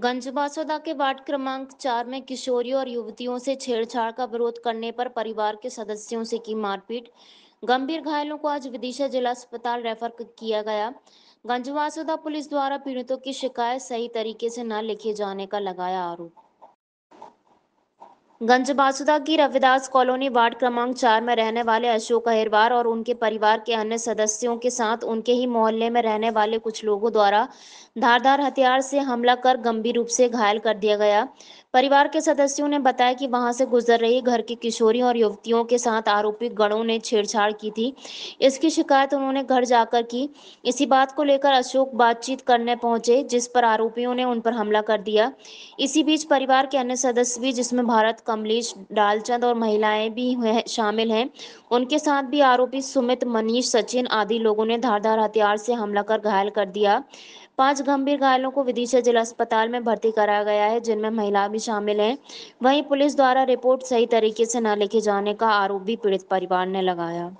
गंजबासोदा के वार्ड क्रमांक चार में किशोरियों और युवतियों से छेड़छाड़ का विरोध करने पर परिवार के सदस्यों से की मारपीट गंभीर घायलों को आज विदिशा जिला अस्पताल रेफर किया गया गंजवासुदा पुलिस द्वारा पीड़ितों की शिकायत सही तरीके से न लिखे जाने का लगाया आरोप गंज बासुदा की रविदास कॉलोनी वार्ड क्रमांक चार में रहने वाले अशोक अहिरवार और उनके परिवार के अन्य सदस्यों के साथ उनके ही मोहल्ले में रहने वाले कुछ लोगों द्वारा धारदार हथियार से हमला कर गंभीर रूप से घायल कर दिया गया परिवार के सदस्यों ने बताया कि वहां से गुजर रही घर की किशोरियों और युवतियों के साथ आरोपी गणों ने छेड़छाड़ की थी इसकी शिकायत उन्होंने घर जाकर की इसी बात को लेकर अशोक बातचीत करने पहुंचे जिस पर आरोपियों ने उन पर हमला कर दिया इसी बीच परिवार के अन्य सदस्य भी जिसमें भारत कमलेश डालचंद और महिलाएं भी है, शामिल हैं उनके साथ भी आरोपी सुमित मनीष सचिन आदि लोगों ने धारदार हथियार से हमला कर घायल कर दिया पांच गंभीर घायलों को विदिशा जिला अस्पताल में भर्ती कराया गया है जिनमें महिला भी शामिल हैं वहीं पुलिस द्वारा रिपोर्ट सही तरीके से न लिखे जाने का आरोप भी पीड़ित परिवार ने लगाया